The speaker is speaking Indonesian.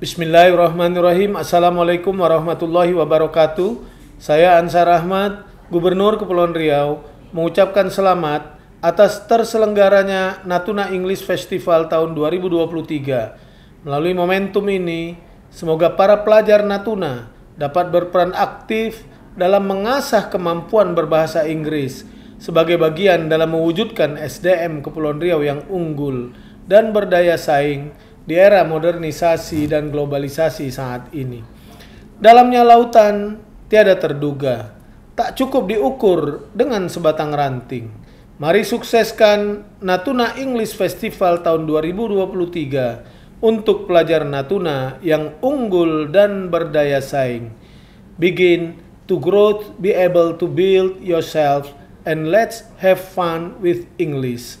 Bismillahirrahmanirrahim. Assalamualaikum warahmatullahi wabarakatuh. Saya Ansar Ahmad, Gubernur Kepulauan Riau, mengucapkan selamat atas terselenggaranya Natuna English Festival tahun 2023. Melalui momentum ini, semoga para pelajar Natuna dapat berperan aktif dalam mengasah kemampuan berbahasa Inggris sebagai bagian dalam mewujudkan SDM Kepulauan Riau yang unggul dan berdaya saing di era modernisasi dan globalisasi saat ini. Dalamnya lautan tiada terduga, tak cukup diukur dengan sebatang ranting. Mari sukseskan Natuna English Festival tahun 2023 untuk pelajar Natuna yang unggul dan berdaya saing. Begin to grow, be able to build yourself, and let's have fun with English.